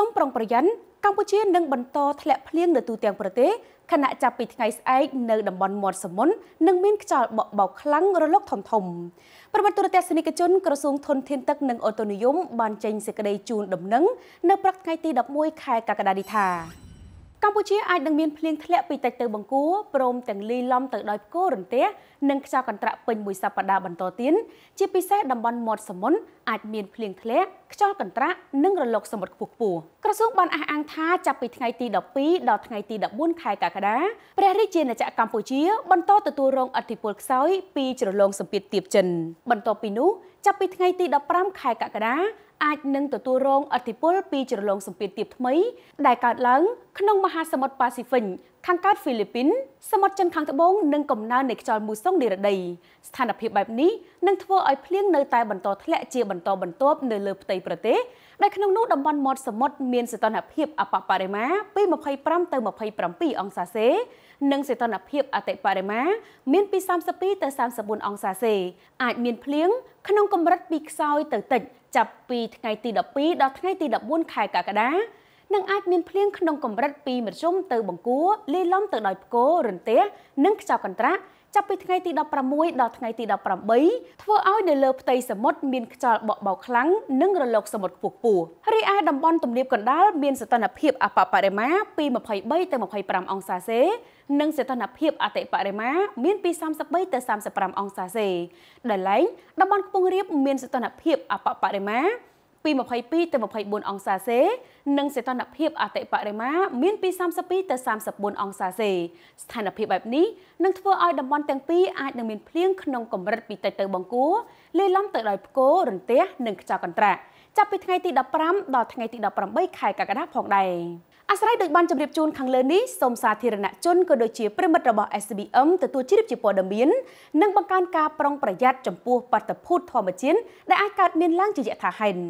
សូមប្រុងប្រយ័ត្នកម្ពុជានឹងបន្តធ្លាក់ភ្លៀងនៅទូទាំងប្រទេសខណៈចាប់ពីថ្ងៃស្អែកនៅតំបន់មាត់សមុទ្រនឹងមានខ្យល់បក់បោកខ្លាំងរលកធំធំប្រវត្តិទូរទស្សនិកជនក្រសួងធនធានទឹកនិងអូតូនិយមបានចេញសេចក្តីជូនដំណឹងនៅព្រឹកថ្ងៃទី11ខែកក្កដានេះថាកម្ពុជាអាចនឹងមានភ្លៀងធ្លាក់ពីតិចទៅបង្គួរព្រមទាំងលីលំទៅដោយផ្គររន្ទះនិងខ្យល់កន្ត្រាក់ពេញមួយសប្តាហ៍បន្តទៀតជាពិសេសតំបន់មាត់សមុទ្រអាចមានភ្លៀងធ្លាក់ខ្យល់កន្ត្រាក់និងរលកសមុទ្រខ្ពស់ខ្ពស់ក្រសួងបានអះអាងថាចាប់ពីថ្ងៃទី12ដល់ថ្ងៃទី14ខែកក្កដាព្រះរាជាណាចក្រកម្ពុជាបន្តទទួលរងឥទ្ធិពលខ្សោយពីជ្រលងសម្ពាធទាបចិនបន្ទាប់ពីនោះចាប់ពីថ្ងៃទី15ខែកក្កដាអាចនឹងទទួលរងឥទ្ធិពលពីជ្រលងសម្ពាធទាបថ្មីដែលកើតឡើងក្នុងមហាសមុទ្រប៉ាស៊ីហ្វិកខាងកើតហ្វីលីពីនសមុទ្រចិនខាងត្បូងនិងកំណើននៃខ្យល់មូសុងនិរដី ស្ថានភាពបែបនេះនឹងធ្វើឲ្យភ្លៀងនៅតែបន្តធ្លាក់ជាបន្តបន្ទាប់នៅលើផ្ទៃប្រទេសដែលក្នុងនោះតំបន់មាត់សមុទ្រមានសីតុណ្ហភាពអបបរិមាពី25ទៅ27អង្សាសេ និងសីតុណ្ហភាពអតិបរិមា មានពី32ទៅ34អង្សាសេ អាចមានភ្លៀងក្នុងកម្រិតពីខ្សោយទៅតិចចាប់ពីថ្ងៃទី12ដល់ថ្ងៃទី14ខែកក្កដានិងអាចមានភ្លៀងក្នុងកម្រិតពីមធ្យមទៅបង្គួរលាយឡំទៅដោយផ្គររន្ទះនិងខ្យល់កន្ត្រាក់ចាប់ពីថ្ងៃទី16ដល់ថ្ងៃទី18ធ្វើឲ្យនៅលើផ្ទៃសមុទ្រមានខ្យល់បក់បោកខ្លាំងនិង រលក សមុទ្រខ្ពស់ខ្ពស់រីឯតំបន់ទំនាបកណ្ដាលមានសីតុណ្ហភាពអបបរិមា ពី23ទៅ25អង្សាសេនិងសីតុណ្ហភាពអតិបរិមាមានពី33ទៅ35អង្សាសេដែលឡែងតំបន់ខ្ពង់រាបមានសីតុណ្ហភាព អបបរិមាពី22ទៅ24អង្សាសេនិងសីតុណ្ហភាពអតិបរមា មានពី32ទៅ34អង្សាសេស្ថានភាពបែបនេះនឹងធ្វើឲ្យតំបន់ទាំងពីរអាចនឹងមានភ្លៀងក្នុងកម្រិតពីតិចទៅបង្គួរលាយឡំទៅដោយផ្គររន្ទះនិងខ្យល់កន្ត្រាក់ចាប់ពីថ្ងៃទី15ដល់ថ្ងៃទី18ខែកក្កដាផងដែរ។អាស្រ័យដោយបានជម្រាបជូនខាងលើនេះសូមសាធារណជនក៏ដូចជាប្រិមិត្តរបស់ SBM ទទួលជ្រាបជាព័ត៌មាន និងបង្កើនការប្រុងប្រយ័ត្នចំពោះបាតុភូតធម្មជាតិដែលអាចកើតមានឡើងជាយថាហេតុ